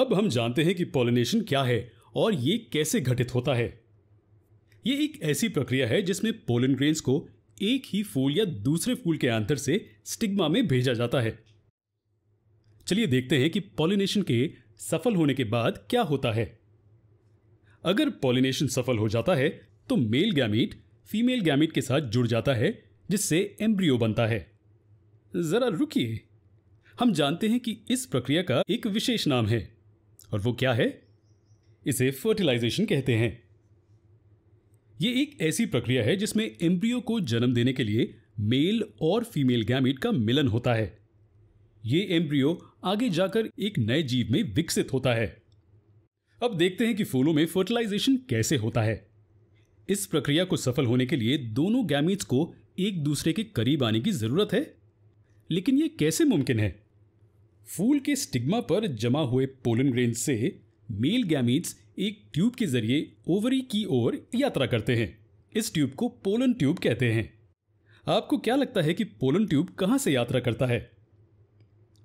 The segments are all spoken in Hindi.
अब हम जानते हैं कि पॉलिनेशन क्या है और ये कैसे घटित होता है ये एक ऐसी प्रक्रिया है जिसमें पोलन ग्रेन्स को एक ही फूल या दूसरे फूल के आंतर से स्टिग्मा में भेजा जाता है चलिए देखते हैं कि पॉलिनेशन के सफल होने के बाद क्या होता है अगर पॉलिनेशन सफल हो जाता है तो मेल गैमिट फीमेल गैमिट के साथ जुड़ जाता है जिससे एम्ब्रियो बनता है जरा रुकिए हम जानते हैं कि इस प्रक्रिया का एक विशेष नाम है और वो क्या है इसे फर्टिलाइजेशन कहते हैं ये एक ऐसी प्रक्रिया है जिसमें एम्ब्रियो को जन्म देने के लिए मेल और फीमेल गैमिट का मिलन होता है ये एम्ब्रियो आगे जाकर एक नए जीव में विकसित होता है अब देखते हैं कि फूलों में फर्टिलाइजेशन कैसे होता है इस प्रक्रिया को सफल होने के लिए दोनों गैमिट्स को एक दूसरे के करीब आने की जरूरत है लेकिन यह कैसे मुमकिन है फूल के स्टिग्मा पर जमा हुए पोलन ग्रेन से मेल गैमीट्स एक ट्यूब के जरिए ओवरी की ओर यात्रा करते हैं इस ट्यूब को पोलन ट्यूब कहते हैं आपको क्या लगता है कि पोलन ट्यूब कहाँ से यात्रा करता है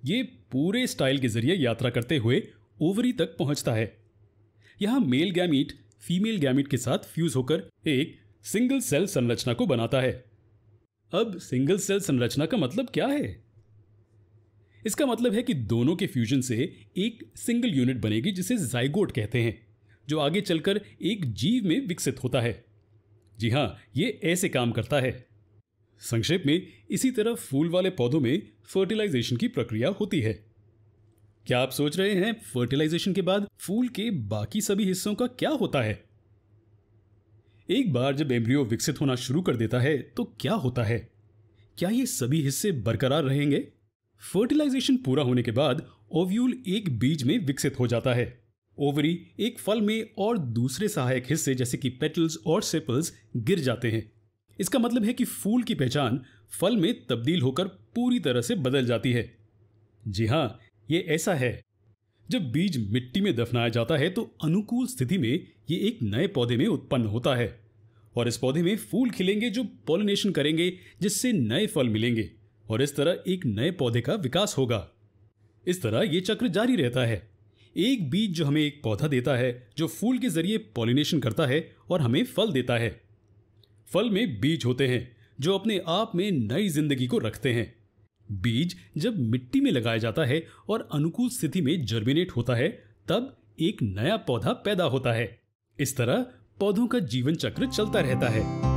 ये पूरे स्टाइल के जरिए यात्रा करते हुए ओवरी तक पहुंचता है यहाँ मेल गैमीट फीमेल गैमीट के साथ फ्यूज होकर एक सिंगल सेल संरचना को बनाता है अब सिंगल सेल संरचना का मतलब क्या है इसका मतलब है कि दोनों के फ्यूजन से एक सिंगल यूनिट बनेगी जिसे जाइगोट कहते हैं जो आगे चलकर एक जीव में विकसित होता है जी हाँ ये ऐसे काम करता है संक्षेप में इसी तरह फूल वाले पौधों में फर्टिलाइजेशन की प्रक्रिया होती है क्या आप सोच रहे हैं फर्टिलाइजेशन के बाद फूल के बाकी सभी हिस्सों का क्या होता है एक बार जब एम्ब्रियो विकसित होना शुरू कर देता है तो क्या होता है क्या ये सभी हिस्से बरकरार रहेंगे फर्टिलाइजेशन पूरा होने के बाद ओव्यूल एक बीज में विकसित हो जाता है ओवरी एक फल में और दूसरे सहायक हिस्से जैसे कि पेटल्स और सेपल्स गिर जाते हैं इसका मतलब है कि फूल की पहचान फल में तब्दील होकर पूरी तरह से बदल जाती है जी हाँ ये ऐसा है जब बीज मिट्टी में दफनाया जाता है तो अनुकूल स्थिति में ये एक नए पौधे में उत्पन्न होता है और इस पौधे में फूल खिलेंगे जो पॉलिनेशन करेंगे जिससे नए फल मिलेंगे और इस तरह एक नए पौधे का विकास होगा इस तरह ये चक्र जारी रहता है एक बीज जो हमें एक पौधा देता है जो फूल के जरिए पॉलिनेशन करता है और हमें फल देता है फल में बीज होते हैं जो अपने आप में नई जिंदगी को रखते हैं बीज जब मिट्टी में लगाया जाता है और अनुकूल स्थिति में जर्मिनेट होता है तब एक नया पौधा पैदा होता है इस तरह पौधों का जीवन चक्र चलता रहता है